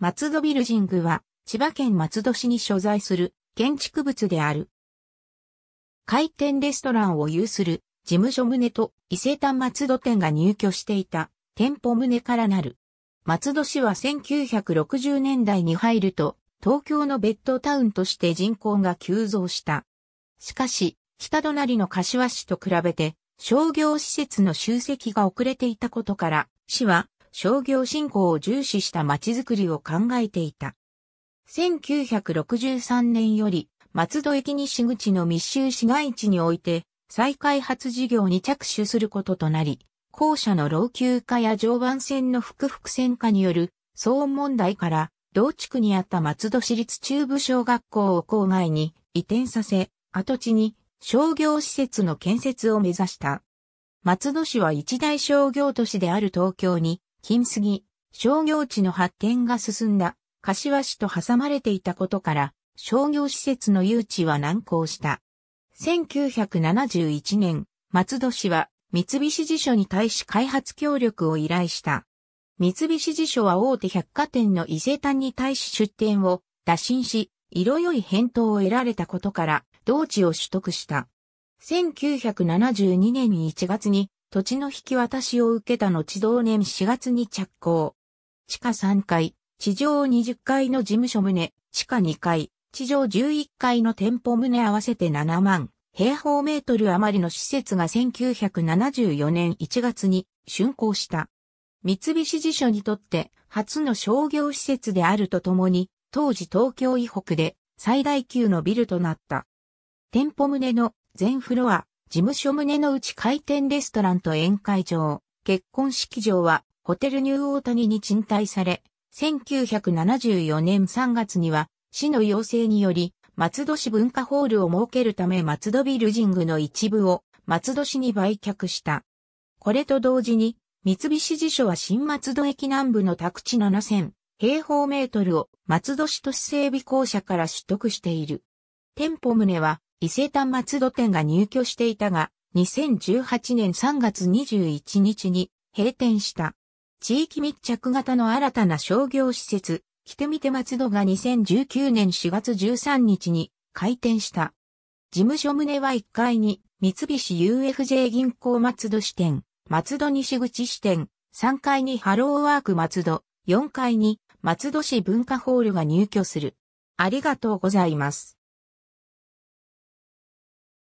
松戸ビルジングは、千葉県松戸市に所在する建築物である。回転レストランを有する事務所棟と伊勢丹松戸店が入居していた店舗棟からなる。松戸市は1960年代に入ると、東京のベッドタウンとして人口が急増した。しかし、北隣の柏市と比べて、商業施設の集積が遅れていたことから、市は商業振興を重視した街づくりを考えていた。1963年より松戸駅西口の密集市街地において再開発事業に着手することとなり、校舎の老朽化や常磐線の複々線化による騒音問題から同地区にあった松戸市立中部小学校を郊外に移転させ、跡地に商業施設の建設を目指した。松戸市は一大商業都市である東京に金杉、商業地の発展が進んだ柏市と挟まれていたことから、商業施設の誘致は難航した。1971年、松戸市は三菱地所に対し開発協力を依頼した。三菱地所は大手百貨店の伊勢丹に対し出店を打診し、色良い返答を得られたことから、同地を取得した。1972年1月に土地の引き渡しを受けた後同年4月に着工。地下3階、地上20階の事務所棟、地下2階、地上11階の店舗棟合わせて7万平方メートル余りの施設が1974年1月に竣工した。三菱地所にとって初の商業施設であるとともに、当時東京以北で最大級のビルとなった。店舗棟の全フロア事務所棟の内回転レストランと宴会場、結婚式場はホテルニューオータニに賃貸され、1974年3月には市の要請により松戸市文化ホールを設けるため松戸ビルジングの一部を松戸市に売却した。これと同時に三菱地所は新松戸駅南部の宅地7000平方メートルを松戸市都市整備公社から取得している。店舗棟は伊勢丹松戸店が入居していたが、2018年3月21日に閉店した。地域密着型の新たな商業施設、来てみて松戸が2019年4月13日に開店した。事務所棟は1階に三菱 UFJ 銀行松戸支店、松戸西口支店、3階にハローワーク松戸、4階に松戸市文化ホールが入居する。ありがとうございます。